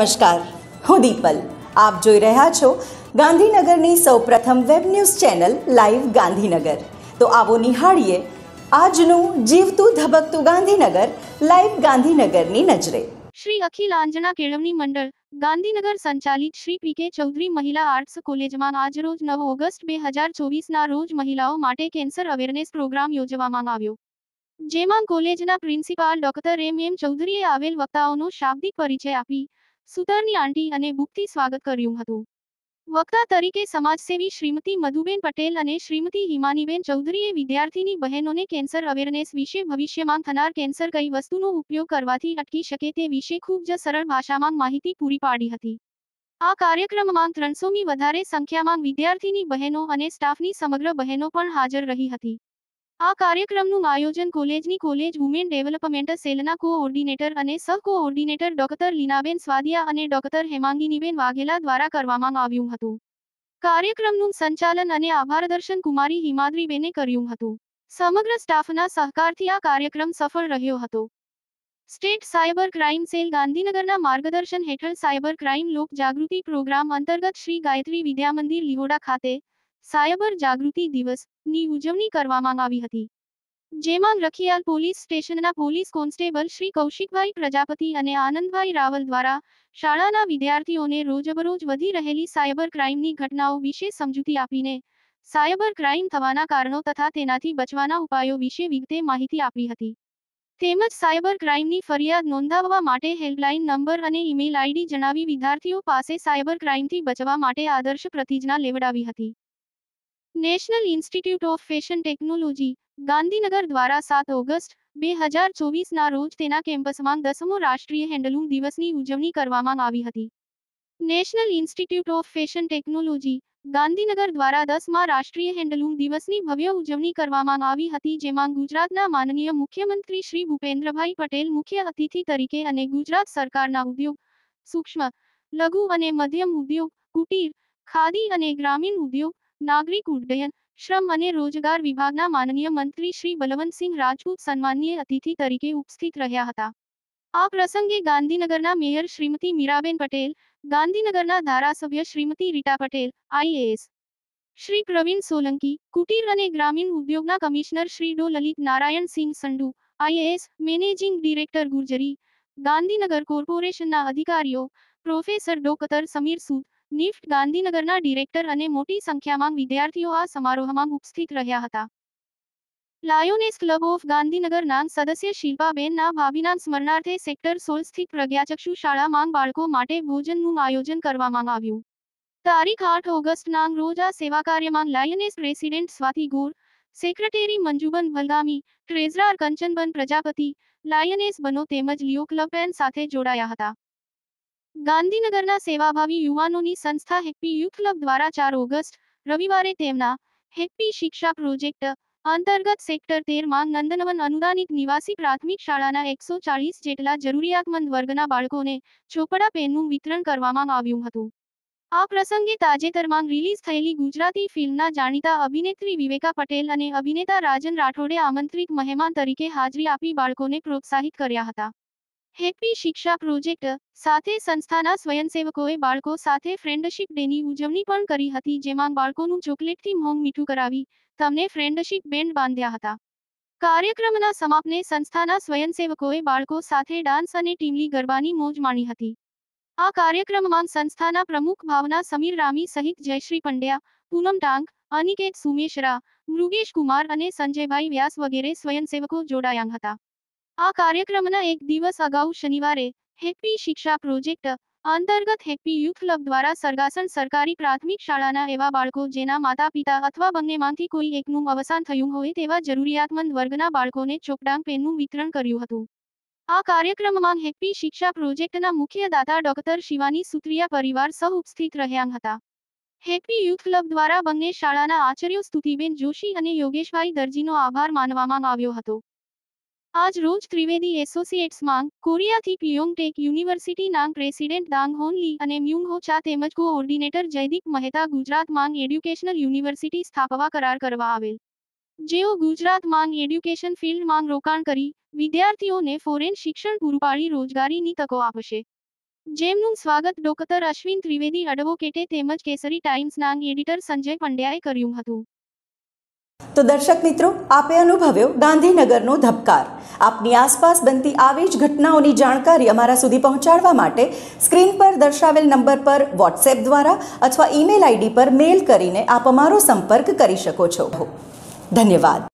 નમસ્કાર હું દીપલ આપ જોઈ રહ્યા છો ગાંધીનગરની સૌપ્રથમ web news channel live Gandhinagar તો આવો નિહાળીએ આજનું જીવતું ધબકતું ગાંધીનગર લાઈવ ગાંધીનગરની નજરે શ્રી અખિલ આંજણા કેળવણી મંડળ ગાંધીનગર સંચાલિત શ્રી પીકે ચૌધરી મહિલા આર્ટ્સ કોલેજમાં આજરોજ નવ ઓગસ્ટ બે હજાર ચોવીસના રોજ મહિલાઓ માટે કેન્સર અવેરનેસ પ્રોગ્રામ યોજવામાં આવ્યો જેમાં કોલેજના પ્રિન્સિપાલ ડોક્ટર એમ એમ ચૌધરીએ આવેલ વક્તાઓનો શાબ્દિક પરિચય આપી સુતરની આંટી અને બુકથી સ્વાગત કર્યું હતું વક્તા તરીકે સમાજસેવી શ્રીમતી મધુબેન પટેલ અને શ્રીમતી હિમાનીબેન ચૌધરીએ વિદ્યાર્થીની બહેનોને કેન્સર અવેરનેસ વિશે ભવિષ્યમાં થનાર કેન્સર કઈ વસ્તુનો ઉપયોગ કરવાથી અટકી શકે તે વિશે ખૂબ જ સરળ ભાષામાં માહિતી પૂરી પાડી હતી આ કાર્યક્રમમાં ત્રણસોમી વધારે સંખ્યામાં વિદ્યાર્થીની બહેનો અને સ્ટાફની સમગ્ર બહેનો પણ હાજર રહી હતી આ કાર્યક્રમનું આયોજન કોલેજની કોલેજ વુમેન ડેવલપમેન્ટ સેલના કોઓર્ડિનેટર અને સહ કોઓર્ડિનેટર ડોક્ટર લીનાબેન સ્વાદિયા અને ડોક્ટર હેમાંગીનીબેન વાઘેલા દ્વારા કરવામાં આવ્યું હતું કાર્યક્રમનું સંચાલન અને આભારદર્શન કુમારી હિમાદ્રીબેને કર્યું હતું સમગ્ર સ્ટાફના સહકારથી આ કાર્યક્રમ સફળ રહ્યો હતો સ્ટેટ સાયબર ક્રાઇમ સેલ ગાંધીનગરના માર્ગદર્શન હેઠળ સાયબર ક્રાઇમ લોક જાગૃતિ પ્રોગ્રામ અંતર્ગત શ્રી ગાયત્રી વિદ્યામંદિર લિહોડા ખાતે સાયબર જાગૃતિ દિવસની ઉજવણી કરવામાં આવી હતી જેમાં રખિયાલ પોલીસ સ્ટેશનના પોલીસ કોન્સ્ટેબલ શ્રી કૌશિકભાઈ પ્રજાપતિ અને આનંદભાઈ રાવલ દ્વારા શાળાના વિદ્યાર્થીઓને રોજબરોજ વધી રહેલી સાયબર ક્રાઇમની ઘટનાઓ વિશે સમજૂતી આપીને સાયબર ક્રાઇમ થવાના કારણો તથા તેનાથી બચવાના ઉપાયો વિશે વિગતે માહિતી આપી હતી તેમજ સાયબર ક્રાઇમની ફરિયાદ નોંધાવવા માટે હેલ્પલાઇન નંબર અને ઈમેલ આઈડી જણાવી વિદ્યાર્થીઓ પાસે સાયબર ક્રાઇમથી બચવા માટે આદર્શ પ્રતિજ્ઞા લેવડાવી હતી national institute of fashion technology Gandhinagar દ્વારા સાત ઓગસ્ટ બે હજાર ચોવીસના રોજ તેના કેમ્પસમાં દસમો રાષ્ટ્રીય હેન્ડલૂમ દિવસની ઉજવણી કરવામાં આવી હતી national institute of fashion technology Gandhinagar દ્વારા દસમા રાષ્ટ્રીય હેન્ડલૂમ દિવસની ભવ્ય ઉજવણી કરવામાં આવી હતી જેમાં ગુજરાતના માનનીય મુખ્યમંત્રી શ્રી ભૂપેન્દ્રભાઈ પટેલ મુખ્ય અતિથિ તરીકે અને ગુજરાત સરકારના ઉદ્યોગ સૂક્ષ્મ લઘુ અને મધ્યમ ઉદ્યોગ કુટીર ખાદી અને ગ્રામીણ ઉદ્યોગ નાગરિક ઉડ્ડયન શ્રમ અને રોજગાર વિભાગના માનનીય મંત્રી શ્રી બલવંતસિંહ રાજપૂત સન્માનીય અતિથિ તરીકે ઉપસ્થિત રહ્યા હતા આ પ્રસંગે ગાંધીનગરના મેયર શ્રીમતી મીરાબેન પટેલ ગાંધીનગરના ધારાસભ્ય શ્રીમતી રીટા પટેલ આઈએએસ શ્રી પ્રવીણ સોલંકી કુટીર અને ગ્રામીણ ઉદ્યોગના commissioner Shri Dr Lalit Narayan Singh Sandu IAS managing director Gurjari Gandhinagar કોર્પોરેશનના અધિકારીઓ professor doctor Samir Sood NIFT ગાંધીનગરના ડિરેક્ટર અને મોટી સંખ્યામાં વિદ્યાર્થીઓ આ સમારોહમાં ઉપસ્થિત રહ્યા હતા લાયોનેસ ક્લબ ઓફ ગાંધીનગરના સદસ્ય શિલ્પાબેનના ભાવિના સ્મરણાર્થે સેક્ટર સોળ સ્થિત પ્રજ્ઞાચક્ષુ શાળામાં બાળકો માટે ભોજનનું આયોજન કરવામાં આવ્યું તારીખ આઠ ઓગસ્ટના રોજ આ સેવા કાર્યમાં lioness president Swati Gor secretary Manjuben Bhalgami treasurer Kanchanben Prajapati lioness બનો તેમજ લિયો ક્લબ સાથે જોડાયા હતા ગાંધીનગરના સેવાભાવી યુવાનોની સંસ્થા હેપી યુથ ક્લબ દ્વારા ચાર ઓગસ્ટ રવિવારે તેમના હેપી શિક્ષા પ્રોજેક્ટ અંતર્ગત સેક્ટર તેરમાં નંદનવન અનુદાનિત નિવાસી પ્રાથમિક શાળાના એકસો ચાળીસ જેટલા જરૂરિયાતમંદ વર્ગના બાળકોને ચોપડા પેનનું વિતરણ કરવામાં આવ્યું હતું આ પ્રસંગે તાજેતરમાં રિલીઝ થયેલી ગુજરાતી ફિલ્મના જાણીતા અભિનેત્રી વિવેકા પટેલ અને અભિનેતા રાજન રાઠોડે આમંત્રિત મહેમાન તરીકે હાજરી આપી બાળકોને પ્રોત્સાહિત કર્યા હતા હેપી શિક્ષા પ્રોજેક્ટ સાથે સંસ્થાના સ્વયંસેવકોએ બાળકો સાથે ફ્રેન્ડશિપ ડેની ઉજવણી પણ કરી હતી જેમાં બાળકોનું ચોકલેટથી મોંઘ મીઠું કરાવી તમને ફ્રેન્ડશીપ બેન્ડ બાંધ્યા હતા કાર્યક્રમના સમાપને સંસ્થાના સ્વયંસેવકોએ બાળકો સાથે ડાન્સ અને ટીમલી ગરબાની મોજ માણી હતી આ કાર્યક્રમમાં સંસ્થાના પ્રમુખ ભાવના સમીર રામી સહિત જયશ્રી પંડ્યા પૂનમ ટાંક અનિકેત સુમેશરા મૃગેશ કુમાર અને સંજયભાઈ વ્યાસ વગેરે સ્વયંસેવકો જોડાયા હતા આ કાર્યક્રમના એક દિવસ અગાઉ શનિવારે હેપી શિક્ષા પ્રોજેક્ટ અંતર્ગત હેપી યુથ ક્લબ દ્વારા સરગાસણ સરકારી પ્રાથમિક શાળાના એવા બાળકો જેના માતા પિતા અથવા બંનેમાંથી કોઈ એકનું અવસાન થયું હોય તેવા જરૂરિયાતમંદ વર્ગના બાળકોને ચોપડાંગ પેનનું વિતરણ કર્યું હતું આ કાર્યક્રમમાં હેપી શિક્ષા પ્રોજેક્ટના મુખ્ય દાતા ડોક્ટર શિવાની સુત્રિયા પરિવાર સહ ઉપસ્થિત રહ્યા હતા હેપી યુથ ક્લબ દ્વારા બંને શાળાના આચાર્યો સ્તુતિબેન જોશી અને યોગેશભાઈ દરજીનો આભાર માનવામાં આવ્યો હતો આજ રોજ ત્રિવેદી એસોસિએટ્સ માંગ કોરિયાથી પિયોંગટેક નામ પ્રેસિડેન્ટ દાંગ હોનલી અને મ્યુંગ ચા તેમજ કોઓર્ડિનેટર ઓર્ડિનેટર જયદીપ મહેતા ગુજરાત માંગ એડ્યુકેશનલ યુનિવર્સિટી સ્થાપવા કરાર કરવા આવેલ જેઓ ગુજરાત માંગ એડ્યુકેશન ફિલ્ડ માંગ રોકાણ કરી વિદ્યાર્થીઓને ફોરેન શિક્ષણ પૂરું પાડી રોજગારીની તકો આપશે જેમનું સ્વાગત ડોક્ટર અશ્વિન ત્રિવેદી એડવોકેટે તેમજ કેસરી ટાઈમ્સ નાંગ એડિટર સંજય પંડ્યાએ કર્યું હતું તો દર્શક મિત્રો આપે અનુભવ્યો ગાંધીનગરનો ધબકાર આપની આસપાસ બનતી આવી જ ઘટનાઓની જાણકારી અમારા સુધી પહોંચાડવા માટે સ્ક્રીન પર દર્શાવેલ નંબર પર વોટ્સએપ દ્વારા અથવા ઈમેલ આઈડી પર મેલ કરીને આપ અમારો સંપર્ક કરી શકો છો ધન્યવાદ